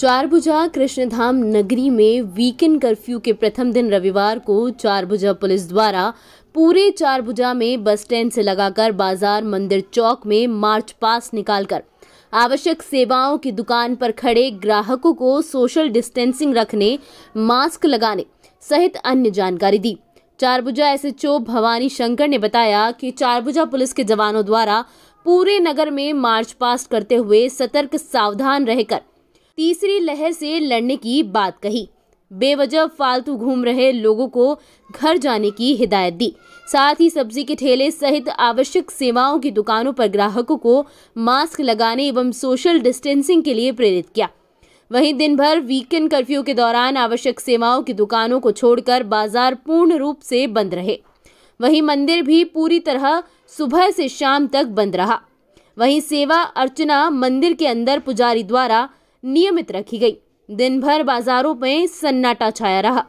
चारभुजा कृष्णधाम नगरी में weekend curfew के प्रथम दिन रविवार को चारभुजा पुलिस द्वारा पूरे चारभुजा में बस स्टैंड से लगाकर बाजार मंदिर चौक में मार्च पास निकालकर आवश्यक सेवाओं की दुकान पर खड़े ग्राहकों को सोशल डिस्टेंसिंग रखने मास्क लगाने सहित अन्य जानकारी दी चारभुजा एच भवानी शंकर ने बताया कि चारभुजा पुलिस के जवानों द्वारा पूरे नगर में मार्च पास्ट करते हुए सतर्क सावधान रहकर तीसरी लहर से लड़ने की बात कही बेवजह फालतू घूम रहे लोगों को घर जाने की हिदायत दी साथ ही सब्जी के ठेले सहित आवश्यक सेवाओं की दुकानों पर ग्राहकों को मास्क लगाने एवं सोशल डिस्टेंसिंग के लिए प्रेरित किया वहीं दिन भर वीकेंड कर्फ्यू के दौरान आवश्यक सेवाओं की दुकानों को छोड़कर बाजार पूर्ण रूप से बंद रहे वहीं मंदिर भी पूरी तरह सुबह से शाम तक बंद रहा वहीं सेवा अर्चना मंदिर के अंदर पुजारी द्वारा नियमित रखी गई दिन भर बाजारों में सन्नाटा छाया रहा